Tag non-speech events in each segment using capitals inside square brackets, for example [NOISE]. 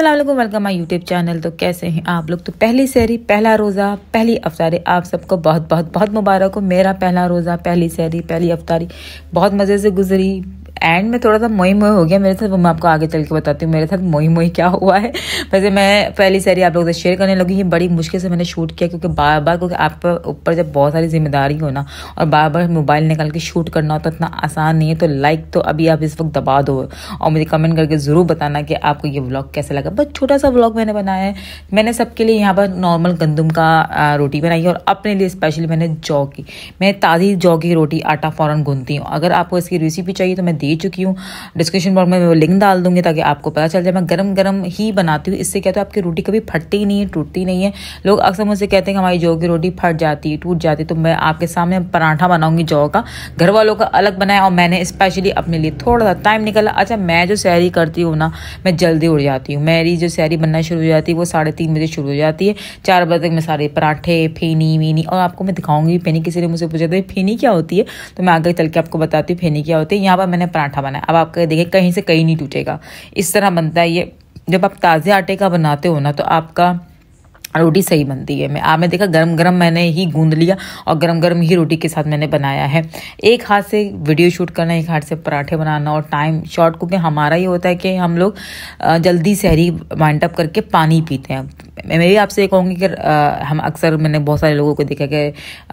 Aslam welcome my YouTube channel तो कैसे हैं आप लोग तो पहली सहरी पहला रोज़ा पहली अफ्तारी आप सबको बहुत बहुत बहुत मुबारक हो मेरा पहला रोज़ा पहली सहरी पहली अफ्तारी बहुत मज़े से गुजरी एंड में थोड़ा सा मोई मोई हो गया मेरे साथ वो मैं आपको आगे चल के बताती हूँ मेरे साथ मोई मोई क्या हुआ है वैसे मैं पहली सारी आप लोगों से शेयर करने लगी ये बड़ी मुश्किल से मैंने शूट किया क्योंकि बार बार क्योंकि आप ऊपर जब बहुत सारी जिम्मेदारी हो ना और बार बार मोबाइल निकाल के शूट करना होता इतना आसान नहीं है तो लाइक तो अभी आप इस वक्त दबा दो और मुझे कमेंट करके ज़रूर बताना कि आपको ये ब्लॉग कैसा लगा बस छोटा सा ब्लॉग मैंने बनाया है मैंने सबके लिए यहाँ पर नॉर्मल गंदम का रोटी बनाई और अपने लिए स्पेशली मैंने जौ की मैं ताज़ी जौ की रोटी आटा फ़ौरन गूनती हूँ अगर आपको इसकी रेसिपी चाहिए तो मैं दे चुकी हूँ डिस्क्रिप्शन बॉक्स में मैं वो लिंक डाल दूंगी ताकि आपको पता चल जाए मैं गर्म गर्म ही बनाती हूँ इससे क्या तो आपकी रोटी कभी फटती ही नहीं है टूटती नहीं है लोग अक्सर मुझसे कहते हैं कि हमारी जौ की रोटी फट जाती है टूट जाती तो मैं आपके सामने पराठा बनाऊंगी जौ का घर वालों का अलग बनाया और मैंने स्पेशली अपने लिए थोड़ा सा टाइम निकाला अच्छा मैं जो सैरी करती हूँ ना मैं जल्दी उड़ जाती हूँ मेरी जो सैरी बनना शुरू हो जाती है वो साढ़े तीन बजे शुरू हो जाती है चार बजे तक मैं सारे पराठे फेनी वीनी और आपको मैं दिखाऊंगी फेनी किसी ने मुझसे पूछा था तो फेनी क्या होती है तो मैं आगे चल के आपको बताती हूँ फेनी क्या होती है यहाँ पर मैंने पराठा बनाया अब आपका देखिए कहीं से कहीं नहीं टूटेगा इस तरह बनता है ये जब आप ताज़े आटे का बनाते हो ना तो आपका रोटी सही बनती है मैं आपने देखा गरम गरम मैंने ही गूंद लिया और गरम गरम ही रोटी के साथ मैंने बनाया है एक हाथ से वीडियो शूट करना एक हाथ से पराठे बनाना और टाइम शॉर्ट कुकिंग हमारा ये होता है कि हम लोग जल्दी सहरी वाइंड अप करके पानी पीते हैं मैं भी आपसे ये कहूँगी कि हम अक्सर मैंने बहुत सारे लोगों को देखा कि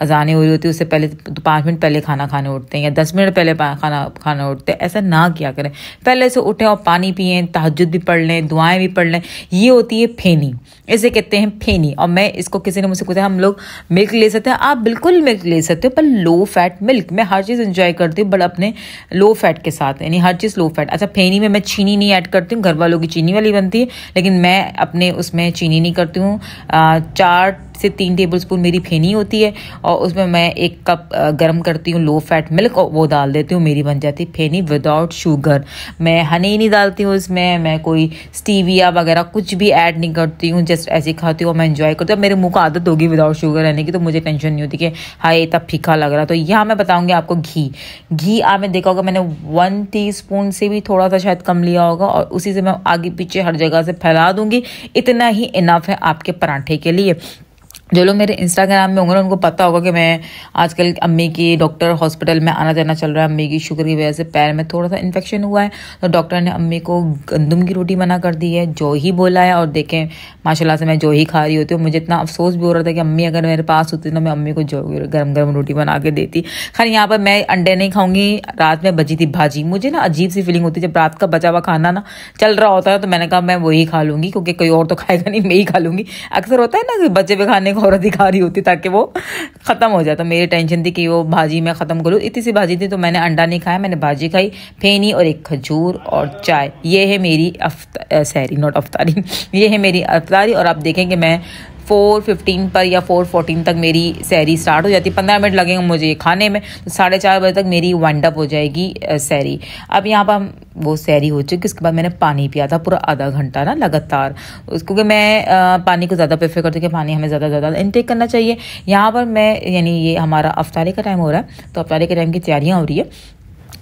अजानें हो रही होती है उससे पहले तो पाँच मिनट पहले खाना खाने उठते हैं या दस मिनट पहले खाना खाना उठते हैं ऐसा ना किया करें पहले से उठें और पानी पिए तहजद भी पढ़ लें दुआएँ भी पढ़ लें ये होती है फेनी इसे कहते हैं फेनी और मैं इसको किसी ने मुझसे पूछा हम लोग मिल्क ले सकते हैं आप बिल्कुल मिल्क ले सकते हो पर लो फैट मिल्क मैं हर चीज़ इंजॉय करती हूँ बट अपने लो फैट के साथ यानी हर चीज़ लो फैट अच्छा फेनी में मैं चीनी नहीं ऐड करती हूँ घर वालों की चीनी वाली बनती है लेकिन मैं अपने उसमें चीनी नहीं करती हूँ चार से तीन टेबलस्पून मेरी फेनी होती है और उसमें मैं एक कप गर्म करती हूँ लो फैट मिल्क और वो डाल देती हूँ मेरी बन जाती है फेनी विदाउट शुगर मैं हनी नहीं डालती हूँ इसमें मैं कोई स्टीविया वगैरह कुछ भी ऐड नहीं करती हूँ जस्ट ऐसे खाती हूँ और मैं इन्जॉय करती हूँ मेरे मुँह को आदत होगी विदाउट शुगर रहने की तो मुझे टेंशन नहीं होती कि हाय इतना फीका लग रहा तो यहाँ मैं बताऊँगी आपको घी घी आपने देखा होगा मैंने वन टी से भी थोड़ा सा शायद कम लिया होगा और उसी से मैं आगे पीछे हर जगह से फैला दूँगी इतना ही इनफ है आपके पराठे के लिए जो लोग मेरे इंस्टाग्राम में होंगे ना उनको पता होगा कि मैं आजकल अम्मी की डॉक्टर हॉस्पिटल में आना जाना चल रहा है अम्मी की शुगर की वजह से पैर में थोड़ा सा इन्फेक्शन हुआ है तो डॉक्टर ने अम्मी को गंदम की रोटी मना कर दी है जो ही बोला है और देखें माशाल्लाह से मैं जो ही खा रही होती हूँ मुझे इतना अफसोस भी हो रहा था कि अम्मी अगर मेरे पास होती तो मैं अम्मी को जो गर्म गर्म रोटी बना के देती खैर यहाँ पर मैं अंडे नहीं खाऊंगी रात में बची थी भाजी मुझे ना अजीब सी फीलिंग होती है जब रात का बचा हुआ खाना ना चल रहा होता है तो मैंने कहा मैं वही खा लूँगी क्योंकि कोई और तो खाएगा नहीं मैं ही खा लूँगी अक्सर होता है ना बच्चे पे खाने और अधिकारी होती ताकि वो ख़त्म हो जाता तो मेरी टेंशन थी कि वो भाजी मैं ख़त्म करूँ इतनी सी भाजी थी तो मैंने अंडा नहीं खाया मैंने भाजी खाई फेनी और एक खजूर और चाय ये है मेरी अफ्त सैरी नॉट अफ्तारी [LAUGHS] ये है मेरी अफ्तारी और आप देखेंगे मैं फोर फिफ्टीन पर या फोर फोर्टीन तक मेरी सैरी स्टार्ट हो जाती है पंद्रह मिनट लगेंगे मुझे खाने में तो साढ़े चार बजे तक मेरी वाइंड अप हो जाएगी सैरी अब यहाँ पर हम वो सैरी हो चुकी उसके बाद मैंने पानी पिया था पूरा आधा घंटा ना लगातार क्योंकि मैं पानी को ज़्यादा प्रेफर करती हूँ कि पानी हमें ज़्यादा ज़्यादा इनटेक करना चाहिए यहाँ पर मैं यानी ये हमारा अफ्तारी का टाइम हो रहा है तो अफ्तारी के टाइम की तैयारियाँ हो रही है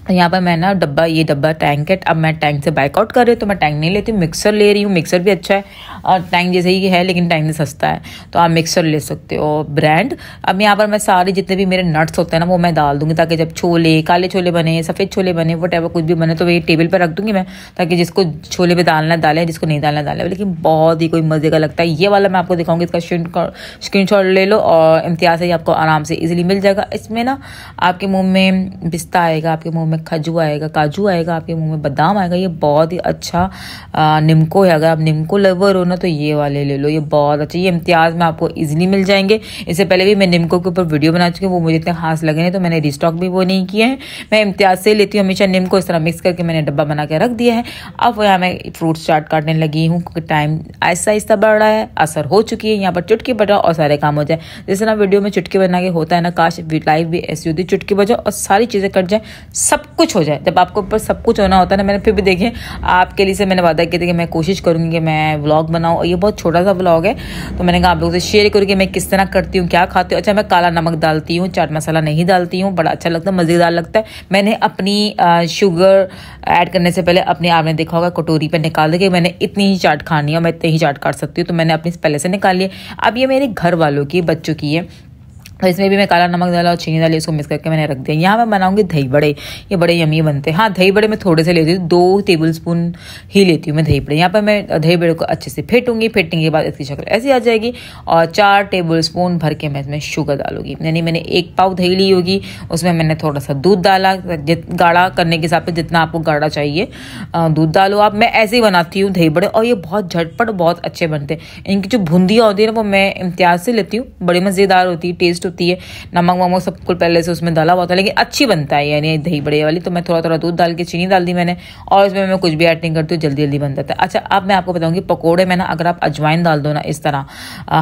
तो यहाँ पर मैं ना डब्बा ये डब्बा टैंक है अब मैं टैंक से बाइकआउट कर रही हूँ तो मैं टैंक नहीं लेती मिक्सर ले रही हूँ मिक्सर भी अच्छा है और टैंक जैसे ही है लेकिन टैंक सस्ता है तो आप मिक्सर ले सकते हो ब्रांड अब यहाँ पर मैं सारे जितने भी मेरे नट्स होते हैं ना वो मैं डाल दूँगी ताकि जब छोले काले छोले बने सफ़ेद छोले बने वट कुछ भी बने तो वही टेबल पर रख दूँगी मैं ताकि जिसको छोले पर डालना डाले जिसको नहीं डालना डाले लेकिन बहुत ही कोई मज़े का लगता है ये वाला मैं आपको दिखाऊँगी इसका स्क्रीन शॉट ले लो और इम्तियाज़ ही आपको आराम से ईजिली मिल जाएगा इसमें ना आपके मुँह में पिस्ता आएगा आपके मुँह में में खजू आएगा काजू आएगा आपके मुंह में बादाम आएगा ये बहुत ही अच्छा निमको है अगर आप निमको लवर हो ना तो ये वाले ले लो ये बहुत अच्छा ये इम्तियाज़ में आपको ईजिली मिल जाएंगे इससे पहले भी मैं निमको के ऊपर वीडियो बना चुकी हूँ वो मुझे इतने खास लगे हैं तो मैंने रिस्टॉक भी वो नहीं किया है मैं इम्तियाज़ से लेती हूँ हमेशा निमको इस तरह मिक्स करके मैंने डब्बा बना के रख दिया है अब यहाँ मैं फ्रूट्स स्टार्ट काटने लगी हूँ क्योंकि टाइम आहिस्ता आहिस्ता बढ़ रहा है असर हो चुकी है यहाँ पर चुटकी बटाओ और सारे काम हो जाए जिस तरह वीडियो में चुटकी बना के होता है ना काश लाइव भी ऐसी होती चुटकी बजाओ और सारी चीज़ें कट जाए सब सब कुछ हो जाए जब आपको ऊपर सब कुछ होना होता है ना मैंने फिर भी देखिए आपके लिए से मैंने वादा किया था कि मैं कोशिश करूँगी कि मैं व्लॉग बनाऊँ और ये बहुत छोटा सा व्लॉग है तो मैंने कहा आप लोगों से शेयर करूँ कि मैं किस तरह करती हूँ क्या खाती हूँ अच्छा मैं काला नमक डालती हूँ चाट मसाला नहीं डालती हूँ बड़ा अच्छा लगता है मज़ेदार लगता है मैंने अपनी शुगर ऐड करने से पहले अपने आपने देखा होगा कटोरी पर निकाल दिया कि मैंने इतनी ही चाट खानी है मैं इतनी ही चाट काट सकती हूँ तो मैंने अपनी पहले से निकाल लिया अब ये मेरे घर वालों की बच्चों की है तो इसमें भी मैं काला नमक डाला और चीनी डाली इसको मिक्स करके मैंने रख दिया यहाँ मैं बनाऊंगी दही बड़े ये बड़े यमी बनते हैं हाँ दही बड़े मैं थोड़े से लेती हूँ दो टेबल स्पून ही लेती हूँ मैं दही बड़े यहाँ पर मैं दही बड़े को अच्छे से फेटूंगी फेटने के बाद इसकी शक्ल ऐसी आ जाएगी और चार टेबल स्पून भर के मैं इसमें शुगर डालूंगी यानी मैंने एक पाव दही ली होगी उसमें मैंने थोड़ा सा दूध डाला गाढ़ा करने के हिसाब से जितना आपको गाढ़ा चाहिए दूध डालो आप मैं ऐसे ही बनाती हूँ दही बड़े और ये बहुत झटपट बहुत अच्छे बनते हैं इनकी जो भुंदियाँ होती है ना वो मैं इम्तियाज से लेती हूँ बड़ी मज़ेदार होती है टेस्ट होती है नमक वमक सब कुछ पहले से उसमें डाला हुआ था लेकिन अच्छी बनता है यानी दही बड़े वाली तो मैं थोड़ा थोड़ा दूध डाल के चीनी डाल दी मैंने और इसमें मैं कुछ भी ऐड नहीं करती हूँ जल्दी जल्दी बन जाता है अच्छा अब मैं आपको बताऊँगी पकौड़े में ना अगर आप अजवाइन डाल दो ना इस तरह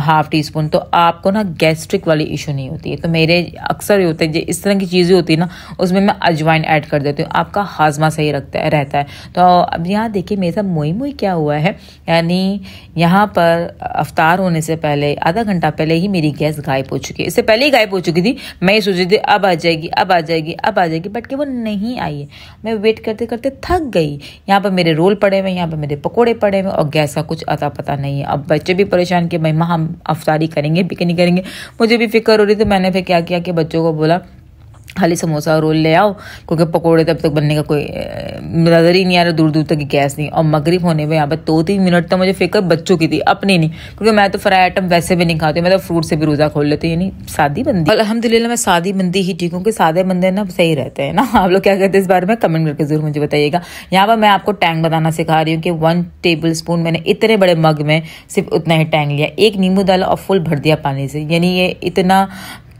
हाफ टी स्पून तो आपको ना गैस्ट्रिक वाली इशू नहीं होती है तो मेरे अक्सर ये होते हैं इस तरह की चीज़ें होती है ना उसमें मैं अजवाइन ऐड कर देती हूँ आपका हाजमा सही रखता है रहता है तो अब यहाँ देखिए मेरे साथ मोई मोई क्या हुआ है यानी यहाँ पर अवतार होने से पहले आधा घंटा पहले ही मेरी गैस गायब हो चुकी है इससे पहले पहले ही गायब हो चुकी थी मैं सोच रही थी अब आ जाएगी अब आ जाएगी अब आ जाएगी बट कि वो नहीं आई है मैं वेट करते करते थक गई यहाँ पर मेरे रोल पड़े हुए यहाँ पर मेरे पकौड़े पड़े हुए और गैस का कुछ अता पता नहीं है अब बच्चे भी परेशान किए भाई माँ हम अफतारी करेंगे पिकनिक करेंगे मुझे भी फिक्र हो रही थी मैंने फिर क्या किया कि बच्चों को बोला खाली समोसा और रोल ले आओ क्योंकि पकोड़े तब तो तक बनने का कोई नज़र ही नहीं आ रहा दूर दूर तक की गैस नहीं और मगरब होने में यहाँ पर दो तीन मिनट तो मुझे फिक्र बच्चों की थी अपनी नहीं क्योंकि मैं तो फ्राई आइटम वैसे भी नहीं खाती मैं तो फ्रूट से भी रोज़ा खोल लेती यानी शादी बंदी अलहमदिल्ला मैं शादी बंदी ही ठीक हूँ कि सादे बंदे ना सही रहते हैं ना [LAUGHS] आप लोग क्या कहते हैं इस बारे में कमेंट करके ज़रूर मुझे बताइएगा यहाँ पर मैं आपको टैंग बताना सिखा रही हूँ कि वन टेबल स्पून मैंने इतने बड़े मग में सिर्फ उतना ही टैंग लिया एक नींबू डाला और फुल भर दिया पानी से यानी ये इतना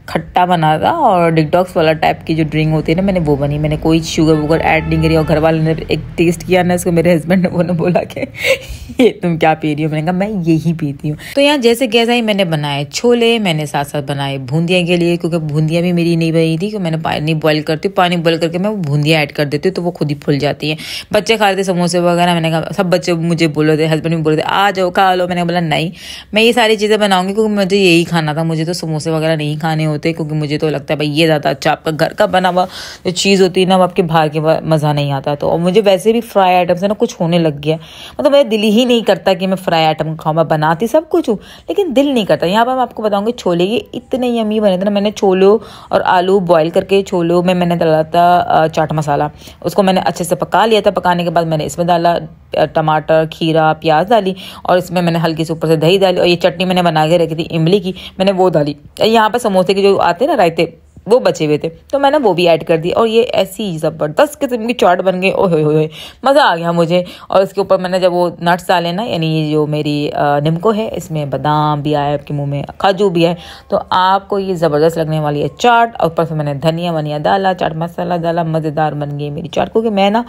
खट्टा बना था और डिगडॉक्स वाला टाइप की जो ड्रिंक होती है ना मैंने वो बनी मैंने कोई शुगर वुगर ऐड नहीं करी और घर वाले ने एक टेस्ट किया ना इसको मेरे हस्बैंड ने उन्होंने बोला कि [LAUGHS] ये तुम क्या पी रही हो मैंने कहा मैं यही पीती हूँ तो यहाँ जैसे कैसा ही मैंने बनाए छोले मैंने साथ साथ बनाए भूंदिया के लिए क्योंकि भूंदिया भी मेरी नहीं बनी थी कि मैंने पानी बॉयल करती हूँ पानी बॉयल करके मैं वो भूंदिया ऐड कर देती हूँ तो वो खुद ही फुल जाती है बच्चे खाते समोसे वगैरह मैंने कहा सब बच्चे मुझे बोल रहे थे हस्बैंड भी बोल रहे थे आ जाओ खा लो मैंने बोला नहीं मैं ये सारी चीज़ें बनाऊंगी क्योंकि मुझे यही खाना था मुझे तो समोसे वगैरह नहीं खाने होते क्योंकि मुझे तो लगता है भाई ये ज़्यादा अच्छा आपका घर का बना हुआ जो चीज़ होती है ना वो आपके बाहर के मज़ा नहीं आता तो और मुझे वैसे भी फ्राई आइटम से ना कुछ होने लग गया मतलब मेरा दिल ही नहीं करता कि मैं फ्राई आइटम खाऊँ मैं बनाती सब कुछ हूँ लेकिन दिल नहीं करता यहाँ पर मैं आपको बताऊँगी छोले ये इतने ही अमी बने थे ना मैंने छोलो और आलू बॉयल करके छोलो में मैंने डाला था चाट मसाला उसको मैंने अच्छे से पका लिया था पकाने के बाद मैंने इसमें डाला टमाटर खीरा प्याज डाली और इसमें मैंने हल्की से ऊपर से दही डाली और ये चटनी मैंने बना के रखी थी इमली की मैंने वो डाली यहाँ पर समोसे की जो आते हैं ना रायते वो बचे हुए थे तो मैंने वो भी ऐड कर दी और ये ऐसी ज़बरदस्त किस्म की चाट बन गई ओह हो मज़ा आ गया मुझे और इसके ऊपर मैंने जब वो नट्स डाले ना यानी जो मेरी निमको है इसमें बादाम भी आया आपके मुँह में काजू भी है तो आपको ये ज़बरदस्त लगने वाली है चाट और ऊपर से मैंने धनिया वनिया डाला चाट मसाला डाला मज़ेदार बन गई मेरी चाट क्योंकि मैं ना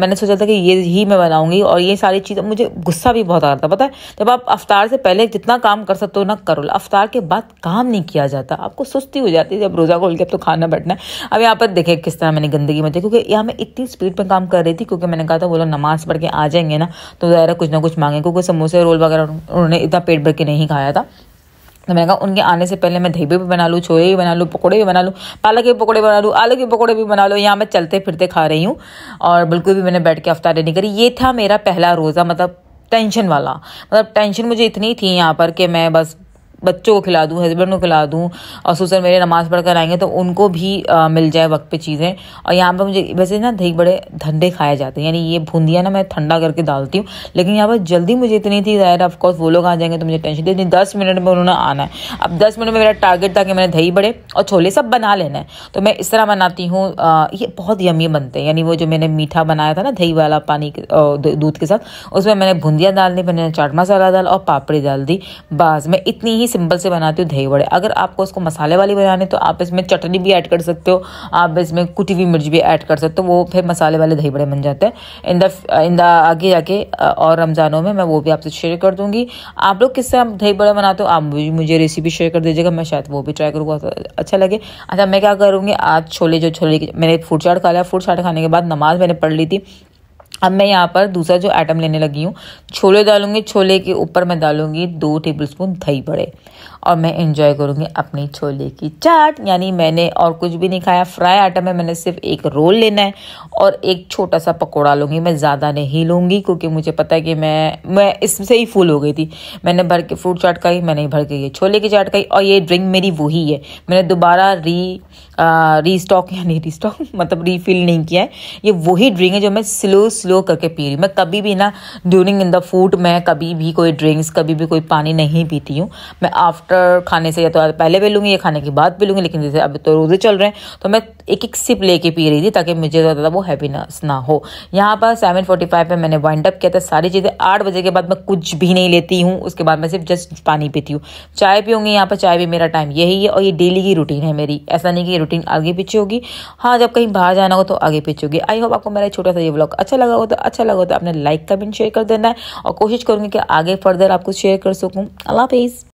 मैंने सोचा था कि ये ही मैं बनाऊँगी और ये सारी चीज़ मुझे गुस्सा भी बहुत आ रहा था पता है जब आप अफ्तार से पहले जितना काम कर सकते हो ना करो अफ्तार के बाद काम नहीं किया जाता आपको सुस्ती हो जाती है जब रोज़ा दरवाज़ा खोल के अब तो खाना बैठना है अब यहाँ पर देखे किस तरह मैंने गंदगी मची क्योंकि यहाँ मैं इतनी स्पीड पर काम कर रही थी क्योंकि मैंने कहा था वो लोग नमाज़ पढ़ के आ जाएंगे ना तो ज़्यादा कुछ ना कुछ मांगे क्योंकि समोसे रोल वगैरह उन्होंने इतना पेट भर के नहीं खाया था तो मैंने कहा उनके आने से पहले मैं दही भी बना लूँ छोले भी बना लूँ पकौड़े भी बना लूँ पालक के पकौड़े बना लूँ आलू के पकौड़े भी बना लूँ यहाँ मैं चलते फिरते खा रही हूँ और बिल्कुल भी मैंने बैठ के अफ्तारी नहीं करी ये था मेरा पहला रोज़ा मतलब टेंशन वाला मतलब टेंशन मुझे इतनी थी यहाँ पर कि मैं बस बच्चों को खिला दूँ हस्बैंड को खिला दूँ और सुसर मेरे नमाज़ पढ़ कर आएंगे तो उनको भी आ, मिल जाए वक्त पे चीज़ें और यहाँ पर मुझे वैसे ना दही बड़े ठंडे खाए जाते हैं यानी ये भूंदिया ना मैं ठंडा करके डालती हूँ लेकिन यहाँ पर जल्दी मुझे इतनी थी ज़ाहिर ऑफकोर्स वो लोग आ जाएंगे तो मुझे टेंशन थी दस मिनट में उन्होंने आना है अब दस मिनट में मेरा टारगेट था कि मैंने दही बड़े और छोले सब बना लेना है तो मैं इस तरह बनाती हूँ ये बहुत यमी बनते हैं यानी वो जो मैंने मीठा बनाया था ना दही वाला पानी दूध के साथ उसमें मैंने भूंदिया डाल दी मैंने चाट मसाला डाल और पापड़ी डाल दी बस मैं इतनी ही ही सिंपल से बनाती हूँ दही बड़े अगर आपको उसको मसाले वाली बनाने तो आप इसमें चटनी भी ऐड कर सकते हो आप इसमें कुटी हुई मिर्च भी ऐड कर सकते हो वो फिर मसाले वाले दही बड़े बन जाते हैं इन द इन द आगे जाके और रमज़ानों में मैं वो भी आपसे शेयर कर दूँगी आप लोग किससे आप दही बड़े बनाते हो आप मुझे, मुझे रेसिपी शेयर कर दीजिएगा मैं शायद वो भी ट्राई करूँगा तो अच्छा लगे अच्छा मैं क्या करूँगी आज छोले जो छोले मैंने फूड चाट खा लिया फूड चाट खाने के बाद नमाज़ मैंने पढ़ ली थी अब मैं यहाँ पर दूसरा जो आइटम लेने लगी हूँ छोले डालूंगी छोले के ऊपर मैं डालूंगी दो टेबल स्पून दही बड़े और मैं इंजॉय करूँगी अपने छोले की चाट यानी मैंने और कुछ भी नहीं खाया फ्राई आइटम है मैंने सिर्फ एक रोल लेना है और एक छोटा सा पकौड़ा लूँगी मैं ज़्यादा नहीं लूँगी क्योंकि मुझे पता है कि मैं मैं इससे ही फुल हो गई थी मैंने भर के फ्रूट चाट खाई मैंने भर के ये छोले की चाट खाई और ये ड्रिंक मेरी वही है मैंने दोबारा री रीस्टॉक यानी रीस्टॉक [LAUGHS] मतलब रीफिल नहीं किया है ये वही ड्रिंक है जो मैं स्लो स्लो स्लो करके पी रही मैं कभी भी ना ड्यूरिंग इन द फूड मैं कभी भी कोई ड्रिंक्स कभी भी कोई पानी नहीं पीती हूँ मैं आफ्टर खाने से या तो पहले पी लूँगी या खाने के बाद पी लूँगी लेकिन जैसे अभी तो रोजे चल रहे हैं तो मैं एक एक सिप लेके पी रही थी ताकि मुझे ज़्यादा वो हैप्पीनेस ना हो यहाँ पर सेवन फोर्टी फाइव में मैंने वाइंड अप किया था सारी चीज़ें आठ बजे के बाद मैं कुछ भी नहीं लेती हूँ उसके बाद मैं सिर्फ जस्ट पानी पीती हूँ चाय पीऊँगी यहाँ पर चाय भी मेरा टाइम यही है और ये डेली की रूटीन है मेरी ऐसा नहीं कि रूटीन आगे पीछे होगी हाँ जब कहीं बाहर जाना हो तो आगे पीछे होगी आई होप आपको मेरा छोटा सा ये ब्लॉग अच्छा लगा हो तो अच्छा लगा हो तो आपने लाइक कमेंट शेयर कर देना है और कोशिश करूंगी कि आगे फर्दर आपको शेयर कर सकूँ अल्लाह हाफिज़